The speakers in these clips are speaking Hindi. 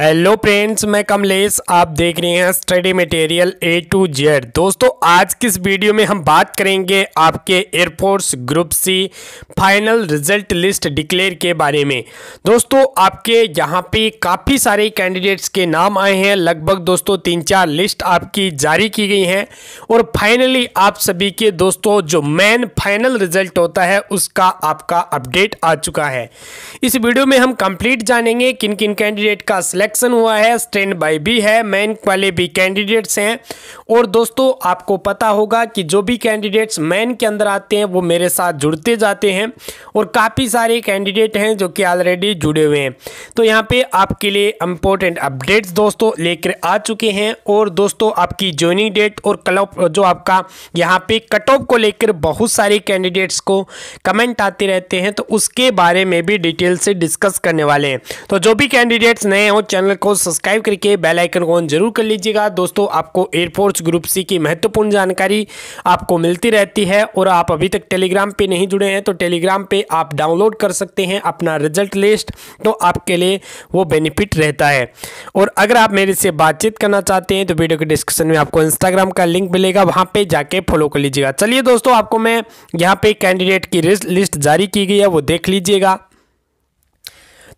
हेलो फ्रेंड्स मैं कमलेश आप देख रहे हैं study material A to Z दोस्तों आज किस वीडियो में हम बात करेंगे आपके air force group C final result list declare के बारे में दोस्तों आपके यहां पे काफ़ी सारे कैंडिडेट्स के नाम आए हैं लगभग दोस्तों तीन चार लिस्ट आपकी जारी की गई हैं और फाइनली आप सभी के दोस्तों जो मेन फाइनल रिजल्ट होता है उसका आपका अपडेट आ चुका है इस वीडियो में हम कंप्लीट जानेंगे किन किन कैंडिडेट का सिलेक्ट सिलेक्शन हुआ है स्टैंड बाई भी है मैन वाले भी कैंडिडेट्स हैं और दोस्तों आपको पता होगा कि जो भी कैंडिडेट्स मैन के अंदर आते हैं वो मेरे साथ जुड़ते जाते हैं और काफ़ी सारे कैंडिडेट हैं जो कि ऑलरेडी जुड़े हुए हैं तो यहाँ पे आपके लिए इम्पोर्टेंट अपडेट्स दोस्तों लेकर आ चुके हैं और दोस्तों आपकी ज्वाइनिंग डेट और क्लब जो आपका यहाँ पे कट ऑफ को लेकर बहुत सारे कैंडिडेट्स को कमेंट आते रहते हैं तो उसके बारे में भी डिटेल से डिस्कस करने वाले हैं तो जो भी कैंडिडेट्स नए हों चैनल को सब्सक्राइब करके बेल आइकन को ऑन जरूर कर लीजिएगा दोस्तों आपको एयरफोर्स ग्रुप सी की महत्वपूर्ण जानकारी आपको मिलती रहती है और आप अभी तक टेलीग्राम पे नहीं जुड़े हैं तो टेलीग्राम पे आप डाउनलोड कर सकते हैं अपना रिजल्ट लिस्ट तो आपके लिए वो बेनिफिट रहता है और अगर आप मेरे से बातचीत करना चाहते हैं तो वीडियो के डिस्क्रिप्शन में आपको इंस्टाग्राम का लिंक मिलेगा वहाँ पर जाके फॉलो कर लीजिएगा चलिए दोस्तों आपको मैं यहाँ पर कैंडिडेट की लिस्ट जारी की गई है वो देख लीजिएगा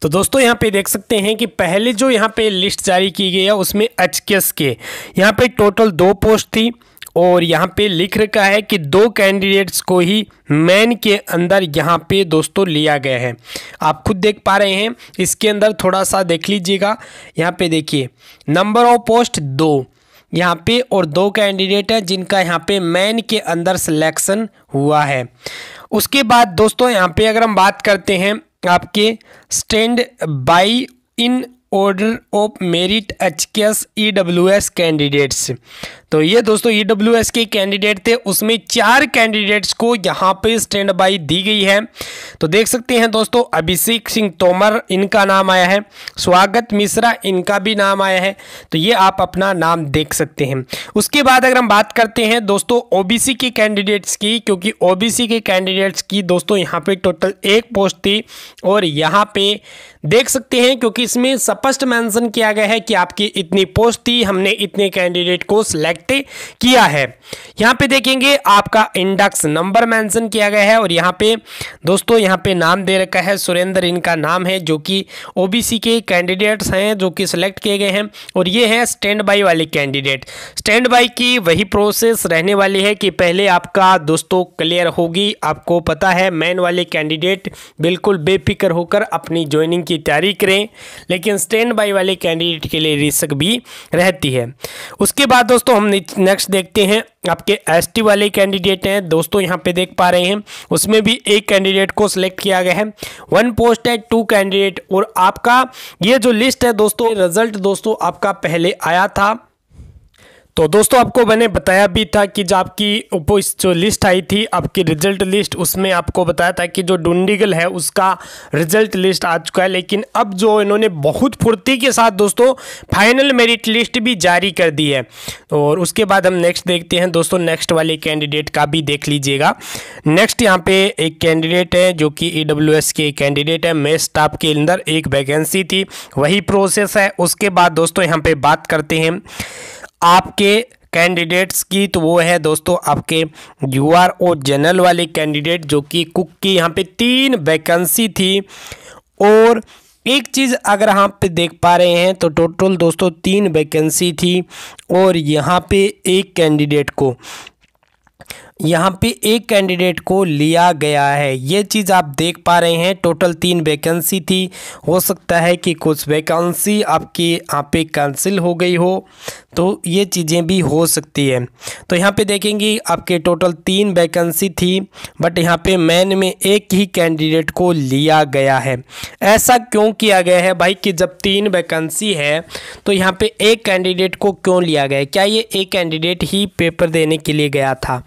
तो दोस्तों यहाँ पे देख सकते हैं कि पहले जो यहाँ पे लिस्ट जारी की गई है उसमें एच के एस के यहाँ पे टोटल दो पोस्ट थी और यहाँ पे लिख रखा है कि दो कैंडिडेट्स को ही मैन के अंदर यहाँ पे दोस्तों लिया गया है आप खुद देख पा रहे हैं इसके अंदर थोड़ा सा देख लीजिएगा यहाँ पे देखिए नंबर ऑफ पोस्ट दो यहाँ पे और दो कैंडिडेट हैं जिनका यहाँ पे मैन के अंदर सिलेक्शन हुआ है उसके बाद दोस्तों यहाँ पे अगर हम बात करते हैं आपके stand by in order of merit H के S E W S candidates तो ये दोस्तों ई डब्ल्यू एस के कैंडिडेट थे उसमें चार कैंडिडेट्स को यहाँ पे स्टैंड बाई दी गई है तो देख सकते हैं दोस्तों अभिषेक सिंह तोमर इनका नाम आया है स्वागत मिश्रा इनका भी नाम आया है तो ये आप अपना नाम देख सकते हैं उसके बाद अगर हम बात करते हैं दोस्तों सी के कैंडिडेट्स की क्योंकि सी के कैंडिडेट्स की दोस्तों यहाँ पर टोटल एक पोस्ट थी और यहाँ पर देख सकते हैं क्योंकि इसमें स्पष्ट मेंशन किया गया है कि आपकी इतनी पोस्ट थी हमने इतने कैंडिडेट को सिलेक्ट किया है यहाँ पे देखेंगे आपका इंडेक्स नंबर मेंशन किया गया है और यहाँ पे दोस्तों यहाँ पे नाम दे रखा है सुरेंद्र इनका नाम है जो कि ओबीसी के कैंडिडेट्स हैं जो कि सिलेक्ट किए गए हैं और ये हैं स्टैंड बाई वाले कैंडिडेट स्टैंड बाई की वही प्रोसेस रहने वाली है कि पहले आपका दोस्तों क्लियर होगी आपको पता है मैन वाले कैंडिडेट बिल्कुल बेफिक्र होकर अपनी ज्वाइनिंग की तैयारी करें लेकिन स्टैंड बाई वाले कैंडिडेट के लिए रिस्क भी रहती है उसके बाद दोस्तों हम नेक्स्ट देखते हैं आपके एसटी वाले कैंडिडेट हैं दोस्तों यहाँ पे देख पा रहे हैं उसमें भी एक कैंडिडेट को सिलेक्ट किया गया है वन पोस्ट है टू कैंडिडेट और आपका ये जो लिस्ट है दोस्तों रिजल्ट दोस्तों आपका पहले आया था तो दोस्तों आपको मैंने बताया भी था कि जो आपकी ओप्पो जो लिस्ट आई थी आपकी रिजल्ट लिस्ट उसमें आपको बताया था कि जो डुंडीगल है उसका रिजल्ट लिस्ट आ चुका है लेकिन अब जो इन्होंने बहुत फुर्ती के साथ दोस्तों फाइनल मेरिट लिस्ट भी जारी कर दी है और उसके बाद हम नेक्स्ट देखते हैं दोस्तों नेक्स्ट वाले कैंडिडेट का भी देख लीजिएगा नेक्स्ट यहाँ पे एक कैंडिडेट है जो कि ई के कैंडिडेट है मेस स्टाफ के अंदर एक वैकेंसी थी वही प्रोसेस है उसके बाद दोस्तों यहाँ पर बात करते हैं आपके कैंडिडेट्स की तो वो है दोस्तों आपके यू आर ओ जनरल वाले कैंडिडेट जो कि कुक की यहाँ पे तीन वैकेंसी थी और एक चीज़ अगर हम पे देख पा रहे हैं तो टोटल दोस्तों तीन वैकेंसी थी और यहाँ पे एक कैंडिडेट को यहाँ पे एक कैंडिडेट को लिया गया है ये चीज़ आप देख पा रहे हैं टोटल तीन वैकेंसी थी हो सकता है कि कुछ वैकेंसी आपकी यहाँ पे कैंसिल हो गई हो तो ये चीज़ें भी हो सकती है तो यहाँ पे देखेंगे आपके टोटल तीन वैकेंसी थी बट यहाँ पे मैन में एक ही कैंडिडेट को लिया गया है ऐसा क्यों किया गया है भाई कि जब तीन वैकेंसी है तो यहाँ पे एक कैंडिडेट को क्यों लिया गया है क्या ये एक कैंडिडेट ही पेपर देने के लिए गया था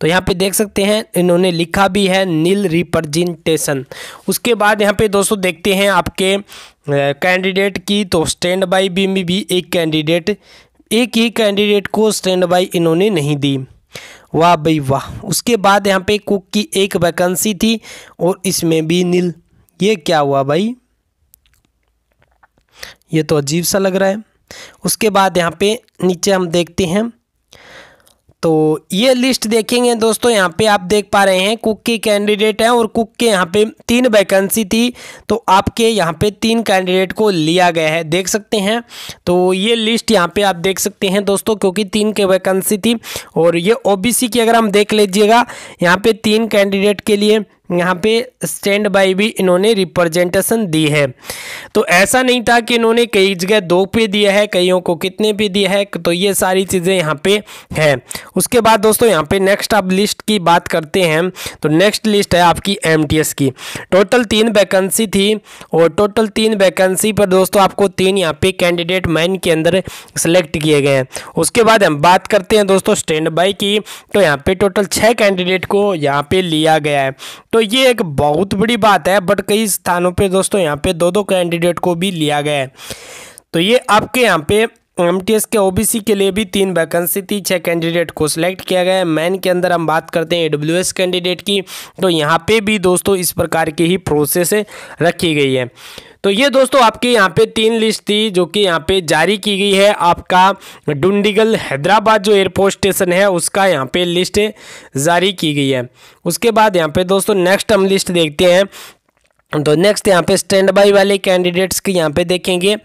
तो यहाँ पे देख सकते हैं इन्होंने लिखा भी है नील रिप्रजेंटेशन उसके बाद यहाँ पे दोस्तों देखते हैं आपके कैंडिडेट की तो स्टैंड बाई बी में भी एक कैंडिडेट एक ही कैंडिडेट को स्टैंड बाई इन्होंने नहीं दी वाह भाई वाह उसके बाद यहाँ पे कुक की एक वैकेंसी थी और इसमें भी नील ये क्या हुआ भाई ये तो अजीब सा लग रहा है उसके बाद यहाँ पे नीचे हम देखते हैं तो ये लिस्ट देखेंगे दोस्तों यहाँ पे आप देख पा रहे हैं कुक के कैंडिडेट हैं और कुक के यहाँ पे तीन वैकेंसी थी तो आपके यहाँ पे तीन कैंडिडेट को लिया गया है देख सकते हैं तो ये लिस्ट यहाँ पे आप देख सकते हैं दोस्तों क्योंकि तीन के वैकेंसी थी और ये ओबीसी की अगर हम देख लीजिएगा यहाँ पे तीन कैंडिडेट के लिए यहाँ पे स्टैंड बाई भी इन्होंने रिप्रेजेंटेशन दी है तो ऐसा नहीं था कि इन्होंने कई जगह दो पे दिया है कईयों को कितने पे दिया है तो ये सारी चीज़ें यहाँ पे हैं उसके बाद दोस्तों यहाँ पे नेक्स्ट आप लिस्ट की बात करते हैं तो नेक्स्ट लिस्ट है आपकी एम की टोटल तीन वैकेंसी थी और टोटल तीन वैकेंसी पर दोस्तों आपको तीन यहाँ पे कैंडिडेट मैन के अंदर सेलेक्ट किए गए हैं उसके बाद हम बात करते हैं दोस्तों स्टैंड बाई की तो यहाँ पे टोटल छः कैंडिडेट को यहाँ पे लिया गया है तो तो ये एक बहुत बड़ी बात है बट कई स्थानों पे दोस्तों यहाँ पे दो दो कैंडिडेट को भी लिया गया है तो ये आपके यहाँ पे एम के ओबीसी के लिए भी तीन वैकेंसी थी छः कैंडिडेट को सिलेक्ट किया गया है मैन के अंदर हम बात करते हैं ए कैंडिडेट की तो यहाँ पे भी दोस्तों इस प्रकार की ही प्रोसेस रखी गई है तो ये दोस्तों आपके यहाँ पे तीन लिस्ट थी जो कि यहाँ पे जारी की गई है आपका डुंडीगल हैदराबाद जो एयरपोर्ट स्टेशन है उसका यहाँ पे लिस्ट जारी की गई है उसके बाद यहाँ पे दोस्तों नेक्स्ट हम लिस्ट देखते हैं तो नेक्स्ट यहाँ पे स्टैंड बाई वाले कैंडिडेट्स की यहाँ पे देखेंगे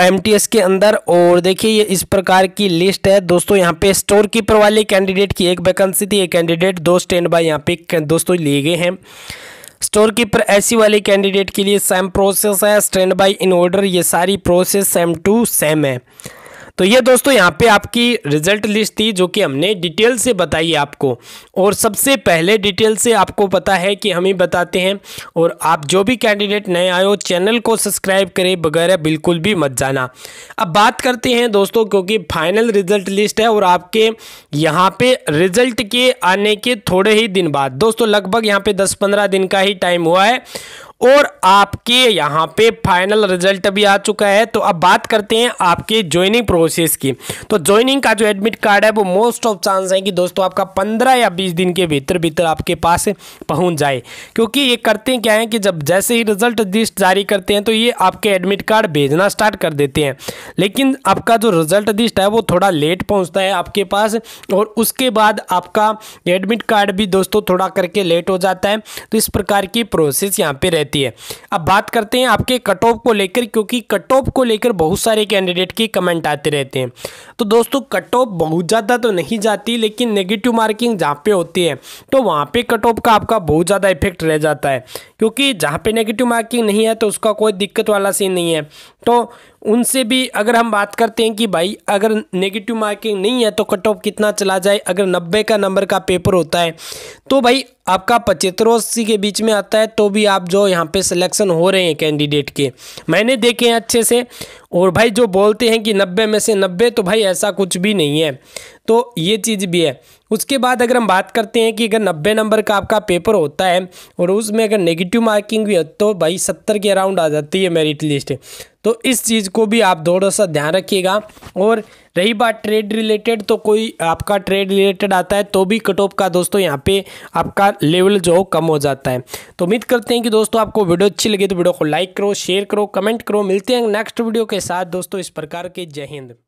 एमटीएस के अंदर और देखिए ये इस प्रकार की लिस्ट है दोस्तों यहाँ पे स्टोर कीपर वाले कैंडिडेट की एक वैकेंसी थी एक कैंडिडेट दो स्टैंड बाई यहाँ पे दोस्तों लिए गए हैं स्टोर कीपर ऐसी वाले कैंडिडेट के लिए सेम प्रोसेस है स्टैंड बाई इन ऑर्डर ये सारी प्रोसेस सेम टू सेम है तो ये दोस्तों यहाँ पे आपकी रिजल्ट लिस्ट थी जो कि हमने डिटेल से बताई आपको और सबसे पहले डिटेल से आपको पता है कि हम ही बताते हैं और आप जो भी कैंडिडेट नए आए हो चैनल को सब्सक्राइब करें बगैर बिल्कुल भी मत जाना अब बात करते हैं दोस्तों क्योंकि फाइनल रिजल्ट लिस्ट है और आपके यहाँ पे रिजल्ट के आने के थोड़े ही दिन बाद दोस्तों लगभग यहाँ पे दस पंद्रह दिन का ही टाइम हुआ है और आपके यहाँ पे फाइनल रिजल्ट भी आ चुका है तो अब बात करते हैं आपके ज्वाइनिंग प्रोसेस की तो ज्वाइनिंग का जो एडमिट कार्ड है वो मोस्ट ऑफ चांस है कि दोस्तों आपका पंद्रह या बीस दिन के भीतर भीतर आपके पास पहुँच जाए क्योंकि ये करते हैं क्या है कि जब जैसे ही रिजल्ट लिस्ट जारी करते हैं तो ये आपके एडमिट कार्ड भेजना स्टार्ट कर देते हैं लेकिन आपका जो रिजल्ट लिस्ट है वो थोड़ा लेट पहुँचता है आपके पास और उसके बाद आपका एडमिट कार्ड भी दोस्तों थोड़ा करके लेट हो जाता है तो इस प्रकार की प्रोसेस यहाँ पर रहती रहती है अब बात करते हैं आपके कट ऑफ को लेकर क्योंकि कट ऑफ को लेकर बहुत सारे कैंडिडेट के कमेंट आते रहते हैं तो दोस्तों कट ऑफ बहुत ज़्यादा तो नहीं जाती लेकिन नेगेटिव मार्किंग जहाँ पे होती है तो वहाँ पे कट ऑफ का आपका बहुत ज़्यादा इफेक्ट रह जाता है क्योंकि जहाँ पे नेगेटिव मार्किंग नहीं है तो उसका कोई दिक्कत वाला सीन नहीं है तो उनसे भी अगर हम बात करते हैं कि भाई अगर नेगेटिव मार्किंग नहीं है तो कट ऑफ कितना चला जाए अगर नब्बे का नंबर का पेपर होता है तो भाई आपका पचहत्तर अस्सी के बीच में आता है तो भी आप जो यहाँ पे सिलेक्शन हो रहे हैं कैंडिडेट के मैंने देखे हैं अच्छे से और भाई जो बोलते हैं कि नब्बे में से नब्बे तो भाई ऐसा कुछ भी नहीं है तो ये चीज़ भी है उसके बाद अगर हम बात करते हैं कि अगर नब्बे नंबर का आपका पेपर होता है और उसमें अगर नेगेटिव मार्किंग भी है तो भाई सत्तर के अराउंड आ जाती है मेरिट लिस्ट तो इस चीज़ को भी आप थोड़ा सा ध्यान रखिएगा और रही बात ट्रेड रिलेटेड तो कोई आपका ट्रेड रिलेटेड आता है तो भी कट ऑफ का दोस्तों यहाँ पे आपका लेवल जो हो कम हो जाता है तो उम्मीद करते हैं कि दोस्तों आपको वीडियो अच्छी लगी तो वीडियो को लाइक करो शेयर करो कमेंट करो मिलते हैं नेक्स्ट वीडियो के के साथ दोस्तों इस प्रकार के जय हिंद